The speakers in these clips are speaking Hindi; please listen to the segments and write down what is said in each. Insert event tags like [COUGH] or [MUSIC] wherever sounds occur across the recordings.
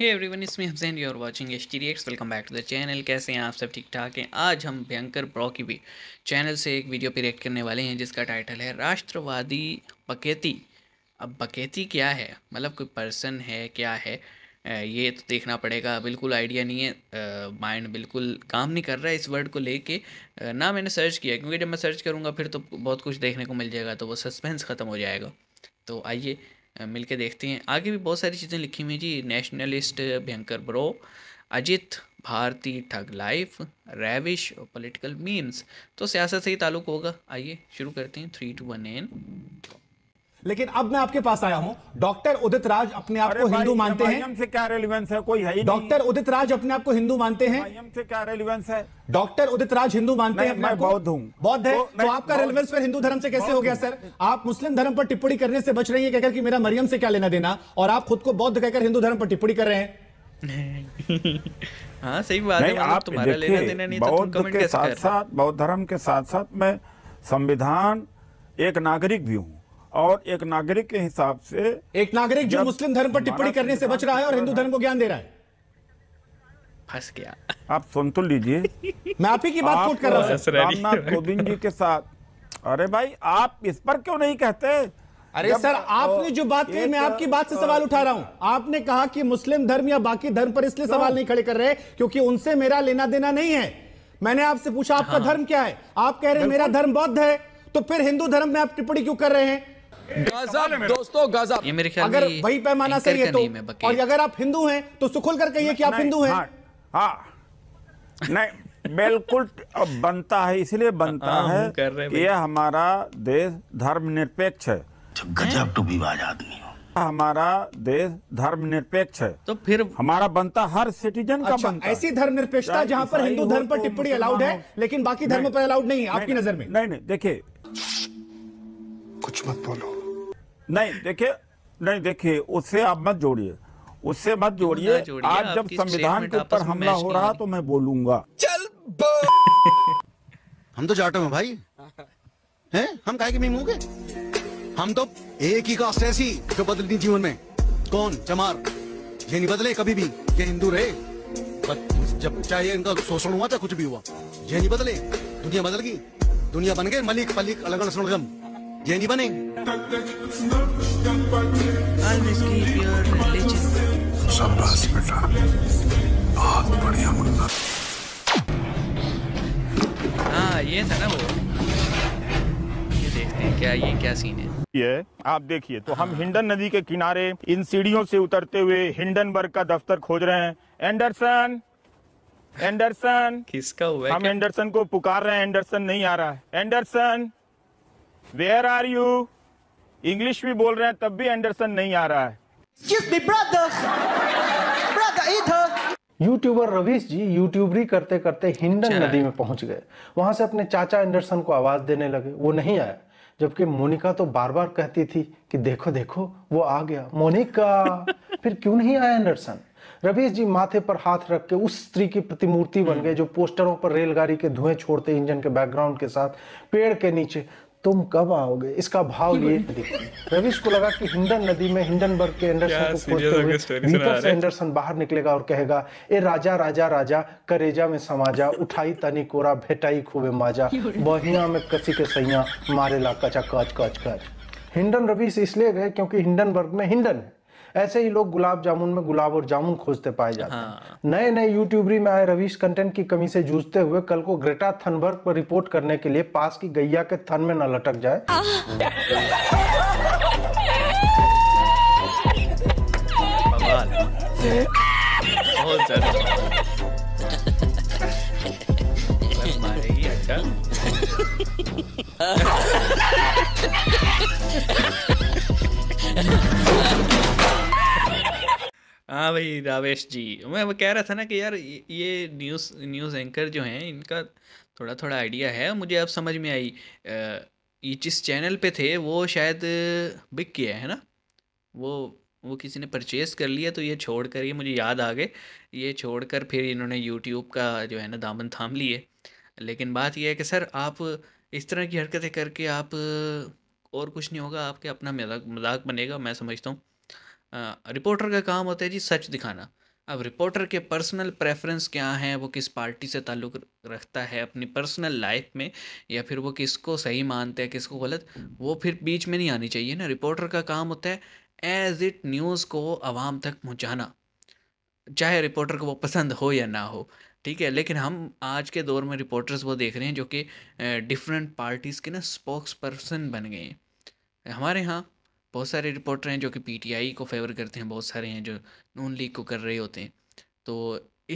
हे एवरीवन इसमें Hussain you are watching H T welcome back to the channel कैसे हैं आप सब ठीक ठाक हैं आज हम भयंकर ब्रॉ की भी चैनल से एक वीडियो पर रिएक्ट करने वाले हैं जिसका टाइटल है राष्ट्रवादी बकेती अब बकेती क्या है मतलब कोई पर्सन है क्या है ये तो देखना पड़ेगा बिल्कुल आइडिया नहीं है माइंड बिल्कुल काम नहीं कर रहा है इस वर्ड को लेके ना मैंने सर्च किया क्योंकि जब मैं सर्च करूँगा फिर तो बहुत कुछ देखने को मिल जाएगा तो वो सस्पेंस ख़त्म हो जाएगा तो आइए मिल के देखते हैं आगे भी बहुत सारी चीज़ें लिखी हुई जी नेशनलिस्ट भयंकर bro Ajit Bharti thug life Ravish और पॉलिटिकल मीम्स तो सियासत से ही ताल्लुक होगा आइए शुरू करते हैं थ्री टू वन एन लेकिन अब मैं आपके पास आया हूं डॉक्टर उदित राज अपने आप को हिंदू मानते हैं से क्या रेलिवेंस है कोई है डॉक्टर उदित राज अपने आप को हिंदू मानते हैं से क्या रेलिवेंस है डॉक्टर उदित राज हिंदू मानते हैं मैं बौद्ध हूं बौद्ध है तो, तो आपका रेलिवेंस फिर हिंदू धर्म से कैसे हो गया सर आप मुस्लिम धर्म पर टिप्पणी करने से बच रही है कहकर की मेरा मरियम से क्या लेना देना और आप खुद को बौद्ध कहकर हिंदू धर्म पर टिप्पणी कर रहे हैं हाँ सही बात है मतलब आप तुम्हारा लेना देना नहीं तो बौद्ध के साथ साथ बौद्ध धर्म के साथ साथ मैं संविधान एक नागरिक भी हूँ और एक नागरिक के हिसाब से एक नागरिक जो मुस्लिम धर्म पर टिप्पणी करने से बच रहा है और हिंदू धर्म को ज्ञान दे रहा है फंस गया आप सुन तो लीजिए मैं आप ही की बात कर रहा हूँ रामनाथ कोविंद जी के साथ अरे भाई आप इस पर क्यों नहीं कहते अरे सर आपने तो जो बात कही मैं आपकी बात से सवाल उठा रहा हूं आपने कहा कि मुस्लिम धर्म या बाकी धर्म पर इसलिए सवाल नहीं खड़े कर रहे क्योंकि उनसे मेरा लेना देना नहीं है मैंने आपसे पूछा आपका हाँ। धर्म क्या है आप कह रहे हैं मेरा धर्म बौद्ध है तो फिर हिंदू धर्म में आप टिप्पणी क्यों कर रहे हैं गजब दोस्तों गजब ये मेरे ख्याल अगर वही पैमाना सही है तो और अगर आप हिंदू हैं तो सुखुल कर कहिए कि आप हिंदू हैं हाँ, हाँ। नहीं बिल्कुल बनता है इसलिए बनता हाँ, है ये हमारा देश धर्म निरपेक्ष है गजब तो विवाज आदमी हमारा देश धर्म निरपेक्ष है तो फिर हमारा बनता हर सिटीजन अच्छा, का बनता ऐसी धर्म निरपेक्षता जहाँ पर हिंदू धर्म पर तो टिप्पणी अलाउड है लेकिन बाकी धर्म पर अलाउड नहीं है आपकी नजर में नहीं नहीं देखिए कुछ मत बोलो नहीं देखिए नहीं देखिए उससे आप मत जोड़िए उससे मत जोड़िए आज जब संविधान के ऊपर हमला हो रहा तो मैं बोलूंगा चल हम तो जाटो हैं भाई हैं हम काहे के मुंह के हम तो एक ही कास्ट ऐसी जो बदलती जीवन में कौन चमार ये नहीं बदले कभी भी ये हिंदू रहे जब चाहे इनका शोषण हुआ चाहे कुछ भी हुआ ये नहीं बदले दुनिया बदल गई दुनिया बन गए मलिक पलिक अलग अलग जैन जी बढ़िया हाँ ये था ना वो ये देखते हैं क्या ये क्या सीन है ये आप देखिए तो हम हिंडन नदी के किनारे इन सीढ़ियों से उतरते हुए हिंडनबर्ग का दफ्तर खोज रहे हैं एंडरसन एंडरसन किसका हुआ हम एंडरसन को पुकार रहे हैं एंडरसन नहीं आ रहा है Anderson where are you English भी बोल रहे हैं तब भी एंडरसन नहीं आ रहा है me, brother. Brother, YouTuber Ravish ji यूट्यूबरी करते करते हिंडन अच्छा। नदी में पहुंच गए वहां से अपने चाचा एंडरसन को आवाज देने लगे वो नहीं आया जबकि मोनिका तो बार बार कहती थी कि देखो देखो वो आ गया मोनिका [LAUGHS] फिर क्यों नहीं आया एंडरसन रवीश जी माथे पर हाथ रख के उस स्त्री की प्रतिमूर्ति बन हम्म। गए जो पोस्टरों पर रेलगाड़ी के धुएं छोड़ते इंजन के बैकग्राउंड के साथ पेड़ के नीचे तुम कब आओगे इसका भाव ये रविश को लगा कि हिंडन नदी में हिंडनबर्ग के एंडरसन को खोजते हुए भीतर से एंडरसन बाहर निकलेगा और कहेगा ए राजा राजा राजा करेजा में समाजा उठाई तनी कोरा भेटाई खूबे माजा बहिया में कसी के सैया मारे ला कचा कच कच कच हिंडन रविश इसलिए गए क्योंकि हिंडनबर्ग में हिंडन है ऐसे ही लोग गुलाब जामुन में गुलाब और जामुन खोजते पाए जाते हैं हाँ। नए नए यूट्यूबरी में आए रवीश कंटेंट की कमी से जूझते हुए कल को ग्रेटा थनबर्ग पर रिपोर्ट करने के लिए पास की गैया के थन में न लटक जाए [LAUGHS] हाँ भाई रावेश जी मैं वो कह रहा था ना कि यार ये न्यूज़ न्यूज़ एंकर जो हैं इनका थोड़ा थोड़ा आइडिया है मुझे अब समझ में आई ये जिस चैनल पे थे वो शायद बिक किया है ना वो वो किसी ने परचेज़ कर लिया तो ये छोड़ कर ये मुझे याद आ गए ये छोड़ कर फिर इन्होंने यूट्यूब का जो है ना दामन थाम लिए लेकिन बात यह है कि सर आप इस तरह की हरकतें करके आप और कुछ नहीं होगा आपके अपना मजाक मजाक बनेगा मैं समझता हूँ रिपोर्टर का काम होता है जी सच दिखाना अब रिपोर्टर के पर्सनल प्रेफरेंस क्या हैं वो किस पार्टी से ताल्लुक़ रखता है अपनी पर्सनल लाइफ में या फिर वो किसको सही मानते हैं किसको गलत वो फिर बीच में नहीं आनी चाहिए ना रिपोर्टर का काम होता है एज इट न्यूज़ को आवाम तक पहुँचाना चाहे रिपोर्टर को वो पसंद हो या ना हो ठीक है लेकिन हम आज के दौर में रिपोर्टर्स वो देख रहे हैं जो कि डिफरेंट पार्टीज़ के ना स्पोक्स पर्सन बन गए हैं हमारे यहाँ बहुत सारे रिपोर्टर हैं जो कि पीटीआई को फेवर करते हैं बहुत सारे हैं जो नून लीग को कर रहे होते हैं तो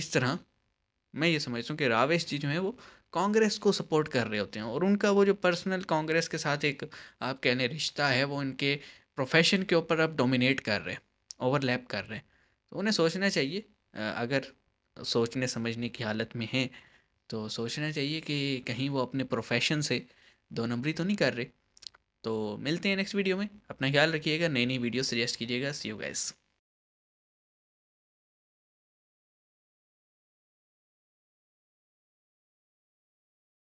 इस तरह मैं ये समझता हूँ कि रावेश जी जो हैं वो कांग्रेस को सपोर्ट कर रहे होते हैं और उनका वो जो पर्सनल कांग्रेस के साथ एक आप कह लें रिश्ता है वो उनके प्रोफेशन के ऊपर अब डोमिनेट कर रहे हैं ओवरलैप कर रहे हैं तो उन्हें सोचना चाहिए अगर सोचने समझने की हालत में हैं तो सोचना चाहिए कि कहीं वो अपने प्रोफेशन से दो नंबरी तो नहीं कर रहे तो मिलते हैं नेक्स्ट वीडियो में अपना ख्याल रखिएगा नई नई वीडियो सजेस्ट कीजिएगा सी यू गाइस